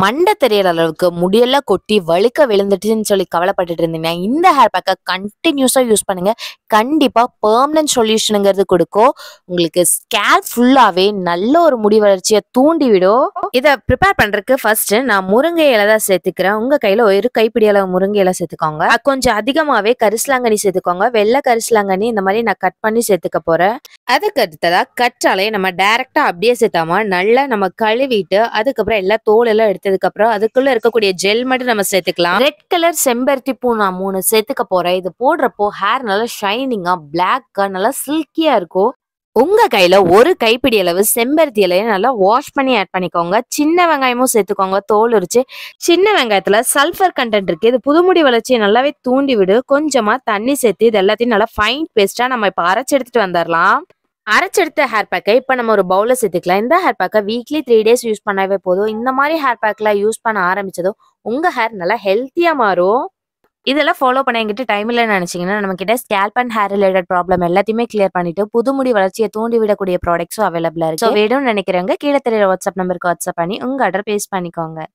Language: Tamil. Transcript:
மண்டை தெரியற அளவுக்கு முடியெல்லாம் கொட்டி வழுக்க விழுந்துட்டுன்னு சொல்லி கவலைப்பட்டுட்டு இருந்தீங்கன்னா இந்த ஹேர் பேக்கை கண்டினியூஸாக யூஸ் பண்ணுங்க கண்டிப்பாக பெர்மனன்ட் சொல்யூஷனுங்கிறது கொடுக்கும் உங்களுக்கு ஸ்கேர் ஃபுல்லாகவே நல்ல ஒரு முடி வளர்ச்சியை தூண்டிவிடும் இதை ப்ரிப்பேர் பண்ணுறதுக்கு ஃபர்ஸ்ட் நான் முருங்கை இலை தான் சேர்த்துக்கிறேன் உங்கள் கையில் ஒரு கைப்பிடி அளவு முருங்கை இலை சேர்த்துக்கோங்க கொஞ்சம் அதிகமாகவே கரிசலாங்கண்ணி சேர்த்துக்கோங்க வெள்ளை கரிசலாங்கண்ணி இந்த மாதிரி நான் கட் பண்ணி சேர்த்துக்க போகிறேன் அதுக்கு அடுத்ததாக கற்றாலையை நம்ம டைரெக்டாக அப்படியே சேர்த்தாமல் நல்லா நம்ம கழுவிட்டு அதுக்கப்புறம் எல்லா தோலெல்லாம் எடுத்ததுக்கப்புறம் அதுக்குள்ளே இருக்கக்கூடிய ஜெல் மட்டும் நம்ம சேர்த்துக்கலாம் ரெட் கலர் செம்பருத்தி பூ நான் மூணு சேர்த்துக்க போகிறேன் இது போடுறப்போ ஹேர் நல்லா ஷைனிங்காக பிளாக்காக நல்லா சில்கியாக இருக்கும் உங்க கையில ஒரு கைப்பிடி அளவு செம்பருத்தி இலையை நல்லா வாஷ் பண்ணி ஆட் பண்ணிக்கோங்க சின்ன வெங்காயமும் சேர்த்துக்கோங்க தோல் உரிச்சு சின்ன வெங்காயத்துல சல்ஃபர் கண்டென்ட் இருக்கு இது புதுமுடி வளர்ச்சியை நல்லாவே தூண்டி விடு கொஞ்சமா தண்ணி சேர்த்து இது எல்லாத்தையும் நல்லா ஃபைன் பேஸ்டா நம்ம இப்போ அரைச்சு எடுத்துட்டு வந்துடலாம் அரைச்செடுத்த ஹேர் பேக்கை இப்போ நம்ம ஒரு பவுலில் சேர்த்துக்கலாம் இந்த ஹேர் பேக்கை வீக்லி த்ரீ டேஸ் யூஸ் பண்ணவே போதும் இந்த மாதிரி ஹேர் பேக்கெலாம் யூஸ் பண்ண ஆரம்பித்ததும் உங்கள் ஹேர் நல்லா ஹெல்த்தியாக மாறும் இதெல்லாம் ஃபாலோ பண்ண எங்கிட்ட டைம் இல்லைன்னு நினச்சிங்கன்னா கிட்ட scalp and hair related problem எல்லாத்தையுமே கிளியர் பண்ணிட்டு புது முடி வளர்ச்சியை தூண்டி விடக்கூடிய ப்ராடக்ட்ஸும் அவைலபிளாக இருக்கு ஸோ வேணும்னு நினைக்கிறவங்க கீழே தெரியற வாட்ஸ்அப் நம்பருக்கு வாட்ஸ்அப் பண்ணி உங்கள் ஆர்டர் பேஸ் பண்ணிக்கோங்க